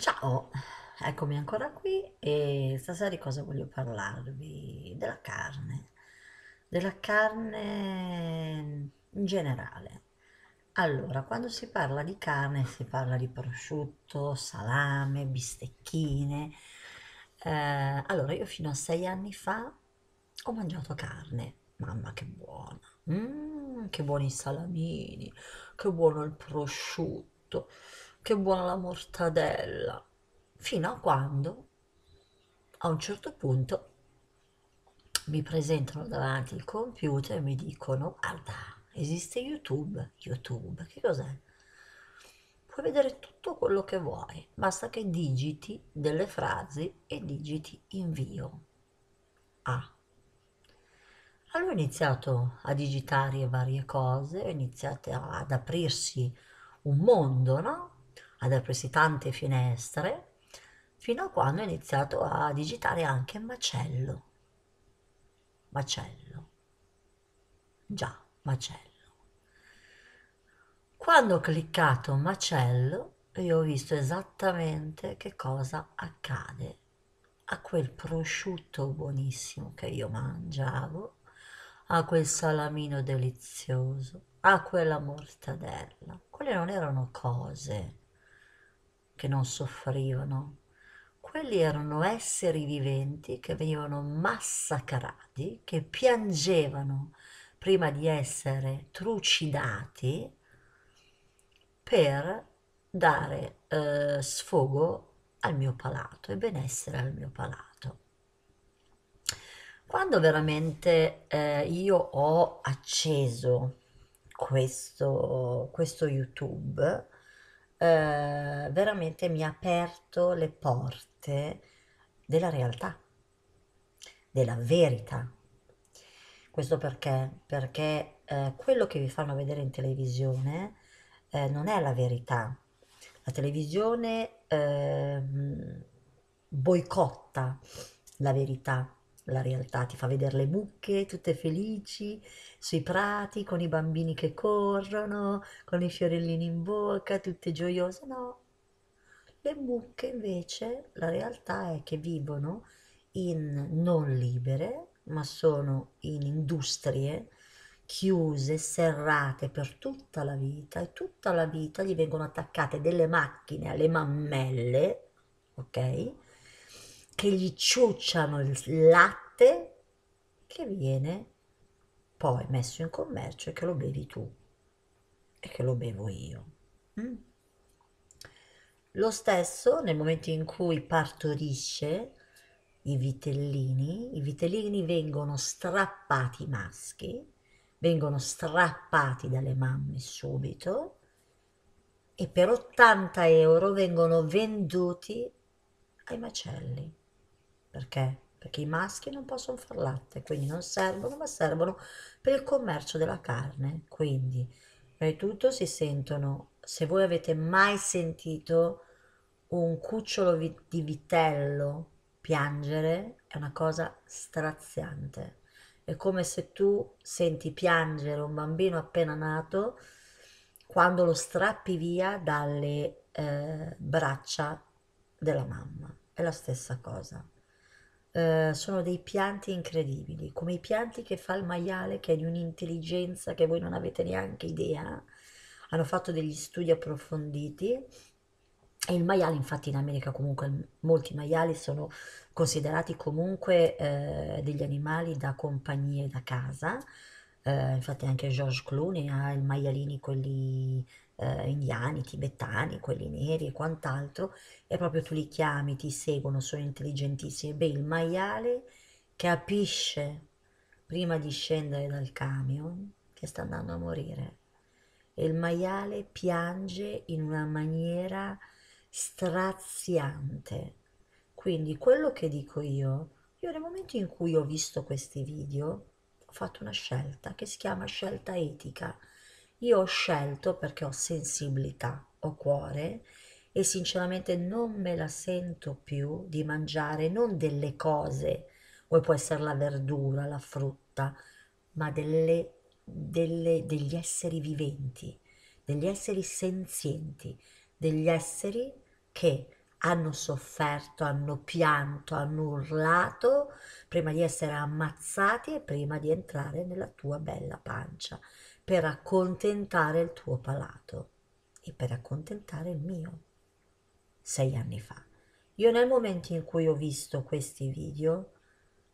Ciao, eccomi ancora qui e stasera di cosa voglio parlarvi? Della carne, della carne in generale. Allora, quando si parla di carne si parla di prosciutto, salame, bistecchine. Eh, allora, io fino a sei anni fa ho mangiato carne, mamma che buona, mm, che buoni i salamini, che buono il prosciutto che buona la mortadella, fino a quando a un certo punto mi presentano davanti il computer e mi dicono guarda esiste YouTube, YouTube che cos'è? Puoi vedere tutto quello che vuoi, basta che digiti delle frasi e digiti invio. Ah. Allora ho iniziato a digitare varie cose, ho iniziato ad aprirsi un mondo, no? ad aprirsi tante finestre, fino a quando ho iniziato a digitare anche macello. Macello. Già, macello. Quando ho cliccato macello, io ho visto esattamente che cosa accade a quel prosciutto buonissimo che io mangiavo, a quel salamino delizioso, a quella mortadella. Quelle non erano cose che non soffrivano, quelli erano esseri viventi che venivano massacrati, che piangevano prima di essere trucidati per dare eh, sfogo al mio palato e benessere al mio palato. Quando veramente eh, io ho acceso questo, questo YouTube, eh, veramente mi ha aperto le porte della realtà, della verità. Questo perché? Perché eh, quello che vi fanno vedere in televisione eh, non è la verità. La televisione eh, boicotta la verità, la realtà, ti fa vedere le mucche tutte felici sui prati, con i bambini che corrono, con i fiorellini in bocca, tutte gioiose. No, le mucche invece la realtà è che vivono in non libere, ma sono in industrie chiuse, serrate per tutta la vita e tutta la vita gli vengono attaccate delle macchine alle mammelle, ok? Che gli ciucciano il latte che viene poi messo in commercio e che lo bevi tu e che lo bevo io. Mm? Lo stesso nel momento in cui partorisce i vitellini, i vitellini vengono strappati maschi, vengono strappati dalle mamme subito e per 80 euro vengono venduti ai macelli. Perché? perché i maschi non possono far latte, quindi non servono, ma servono per il commercio della carne. Quindi, prima di tutto si sentono, se voi avete mai sentito un cucciolo vi- di vitello piangere, è una cosa straziante. È come se tu senti piangere un bambino appena nato quando lo strappi via dalle eh, braccia della mamma. È la stessa cosa. Eh, sono dei pianti incredibili, come i pianti che fa il maiale, che è di un'intelligenza che voi non avete neanche idea. Hanno fatto degli studi approfonditi e il maiale, infatti in America comunque molti maiali sono considerati comunque eh, degli animali da compagnia e da casa. Eh, infatti anche George Clooney ha i maialini quelli eh, indiani, tibetani, quelli neri e quant'altro, e proprio tu li chiami, ti seguono, sono intelligentissimi. Beh, il maiale capisce prima di scendere dal camion che sta andando a morire e il maiale piange in una maniera straziante. Quindi quello che dico io, io nel momento in cui ho visto questi video ho fatto una scelta che si chiama scelta etica io ho scelto perché ho sensibilità, ho cuore e sinceramente non me la sento più di mangiare non delle cose, come può essere la verdura, la frutta, ma delle, delle, degli esseri viventi, degli esseri senzienti, degli esseri che hanno sofferto, hanno pianto, hanno urlato prima di essere ammazzati e prima di entrare nella tua bella pancia per accontentare il tuo palato e per accontentare il mio. Sei anni fa. Io nel momento in cui ho visto questi video,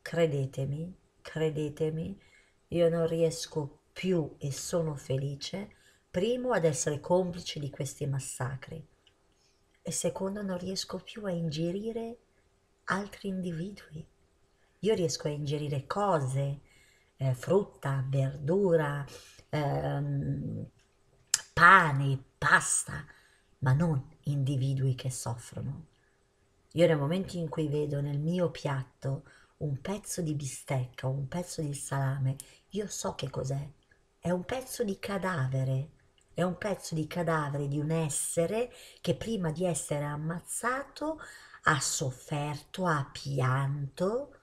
credetemi, credetemi, io non riesco più e sono felice, primo, ad essere complice di questi massacri e secondo, non riesco più a ingerire altri individui. Io riesco a ingerire cose, eh, frutta, verdura, ehm, pane, pasta, ma non individui che soffrono. Io nel momento in cui vedo nel mio piatto un pezzo di bistecca o un pezzo di salame, io so che cos'è. È un pezzo di cadavere, è un pezzo di cadavere di un essere che prima di essere ammazzato ha sofferto, ha pianto,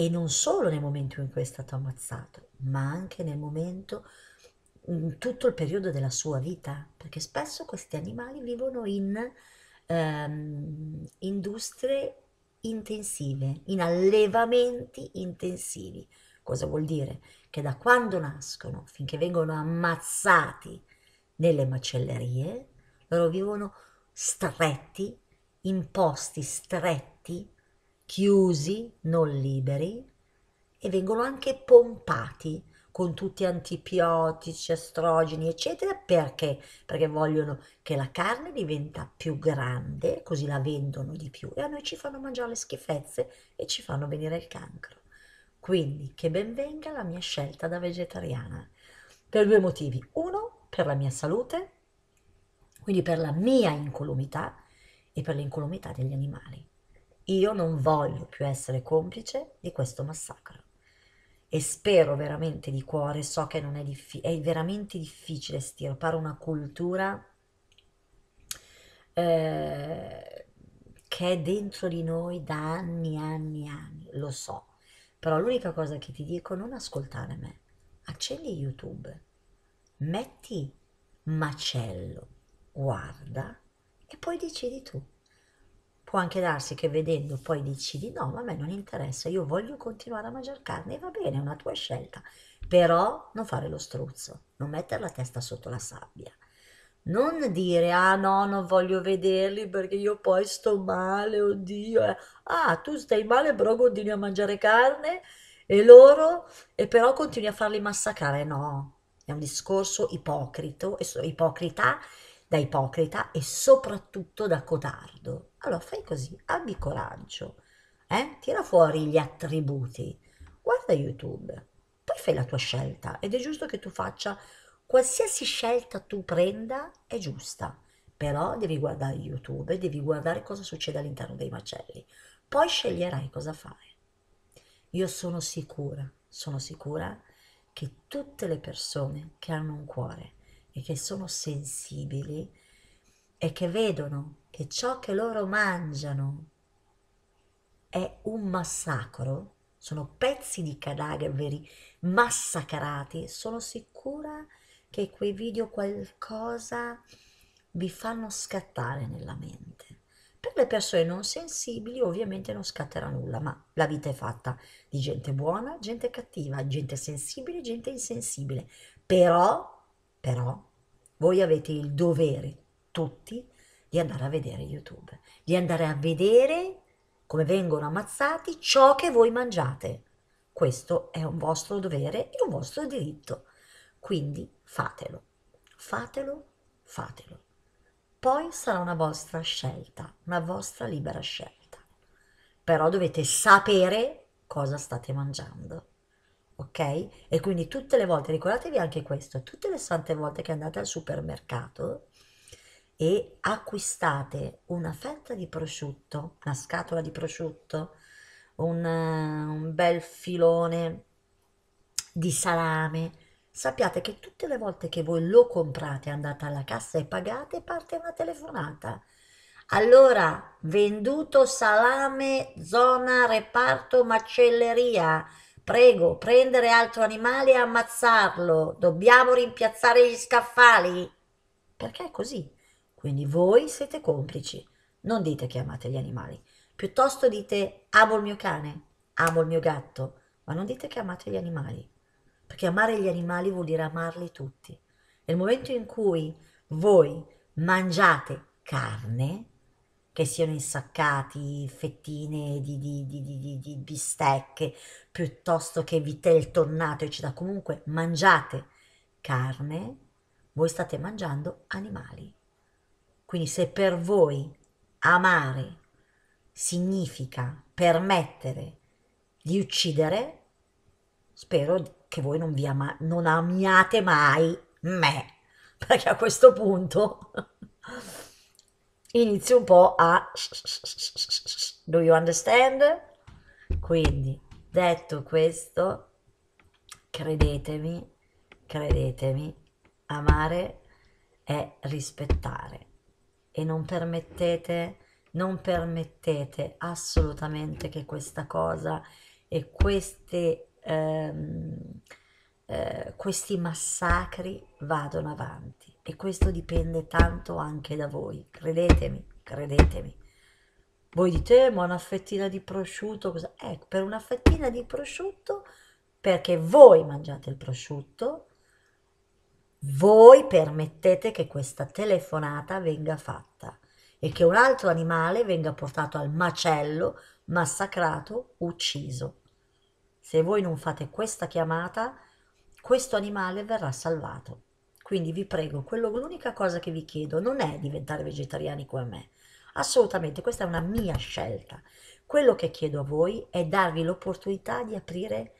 e non solo nel momento in cui è stato ammazzato, ma anche nel momento, in mm, tutto il periodo della sua vita, perché spesso questi animali vivono in ehm, industrie intensive, in allevamenti intensivi. Cosa vuol dire? Che da quando nascono finché vengono ammazzati nelle macellerie, loro vivono stretti, in posti stretti, chiusi, non liberi, e vengono anche pompati con tutti antibiotici, estrogeni, eccetera, perché? Perché vogliono che la carne diventa più grande, così la vendono di più e a noi ci fanno mangiare le schifezze e ci fanno venire il cancro. Quindi che benvenga la mia scelta da vegetariana. Per due motivi. Uno, per la mia salute, quindi per la mia incolumità e per l'incolumità degli animali. Io non voglio più essere complice di questo massacro. E spero veramente di cuore, so che non è, diffi- è veramente difficile stirpare una cultura eh, che è dentro di noi da anni, e anni, e anni, lo so. Però l'unica cosa che ti dico, non ascoltare me. Accendi YouTube, metti macello, guarda e poi decidi tu può anche darsi che vedendo poi dici di no, ma a me non interessa, io voglio continuare a mangiare carne va bene, è una tua scelta, però non fare lo struzzo, non mettere la testa sotto la sabbia. Non dire ah no, non voglio vederli perché io poi sto male, oddio. Eh. Ah, tu stai male, però continui a mangiare carne e loro e però continui a farli massacrare. No, è un discorso ipocrito, ipocrita da ipocrita e soprattutto da codardo allora fai così, abbi coraggio, eh? tira fuori gli attributi, guarda YouTube, poi fai la tua scelta ed è giusto che tu faccia qualsiasi scelta tu prenda è giusta, però devi guardare YouTube, devi guardare cosa succede all'interno dei macelli, poi sceglierai cosa fare. Io sono sicura, sono sicura che tutte le persone che hanno un cuore e che sono sensibili e che vedono che ciò che loro mangiano è un massacro, sono pezzi di cadaveri massacrati, sono sicura che quei video qualcosa vi fanno scattare nella mente. Per le persone non sensibili ovviamente non scatterà nulla, ma la vita è fatta di gente buona, gente cattiva, gente sensibile, gente insensibile. Però, però, voi avete il dovere tutti di andare a vedere YouTube, di andare a vedere come vengono ammazzati ciò che voi mangiate. Questo è un vostro dovere e un vostro diritto. Quindi fatelo, fatelo, fatelo. Poi sarà una vostra scelta, una vostra libera scelta. Però dovete sapere cosa state mangiando. Ok? E quindi tutte le volte, ricordatevi anche questo, tutte le sante volte che andate al supermercato, e acquistate una fetta di prosciutto, una scatola di prosciutto, un, eh, un bel filone di salame, sappiate che tutte le volte che voi lo comprate, andate alla cassa e pagate, parte una telefonata. Allora, venduto salame, zona, reparto, macelleria. Prego, prendere altro animale e ammazzarlo. Dobbiamo rimpiazzare gli scaffali. Perché è così? Quindi voi siete complici. Non dite che amate gli animali, piuttosto dite amo il mio cane, amo il mio gatto, ma non dite che amate gli animali, perché amare gli animali vuol dire amarli tutti. Nel momento in cui voi mangiate carne, che siano insaccati, fettine di, di, di, di bistecche, piuttosto che vitel tonnato, eccetera, comunque mangiate carne, voi state mangiando animali. Quindi se per voi amare significa permettere di uccidere, spero che voi non, vi ama- non amiate mai me, perché a questo punto inizio un po' a... Do you understand? Quindi, detto questo, credetemi, credetemi, amare è rispettare e non permettete, non permettete assolutamente che questa cosa e queste, ehm, eh, questi massacri vadano avanti e questo dipende tanto anche da voi, credetemi, credetemi. Voi dite, eh, ma una fettina di prosciutto, cosa? Ecco, per una fettina di prosciutto, perché voi mangiate il prosciutto, voi permettete che questa telefonata venga fatta e che un altro animale venga portato al macello, massacrato, ucciso. Se voi non fate questa chiamata, questo animale verrà salvato. Quindi vi prego, quello, l'unica cosa che vi chiedo non è diventare vegetariani come me. Assolutamente, questa è una mia scelta. Quello che chiedo a voi è darvi l'opportunità di aprire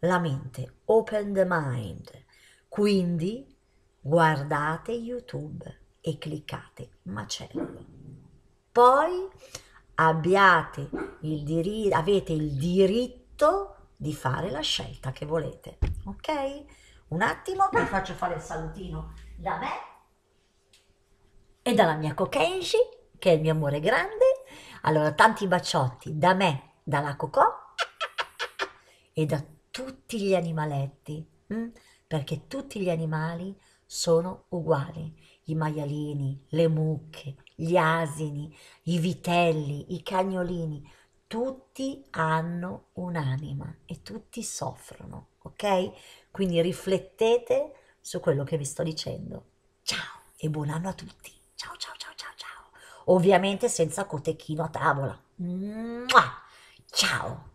la mente, open the mind quindi guardate YouTube e cliccate macello. Poi abbiate il diri- avete il diritto di fare la scelta che volete. Ok? Un attimo, vi faccio fare il salutino da me e dalla mia Kokenji, che è il mio amore grande. Allora, tanti baciotti da me, dalla Cocò e da tutti gli animaletti. Mm? perché tutti gli animali sono uguali, i maialini, le mucche, gli asini, i vitelli, i cagnolini, tutti hanno un'anima e tutti soffrono, ok? Quindi riflettete su quello che vi sto dicendo. Ciao e buon anno a tutti. Ciao ciao ciao ciao ciao. Ovviamente senza cotechino a tavola. Mua! Ciao.